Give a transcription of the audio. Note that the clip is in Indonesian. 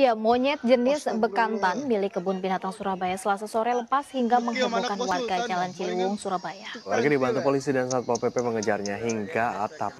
Ya, monyet jenis bekantan milik kebun binatang Surabaya Selasa sore lepas hingga menghebohkan warga Jalan Ciliwung, Surabaya. Warga dibantu polisi dan Satpol PP mengejarnya hingga atap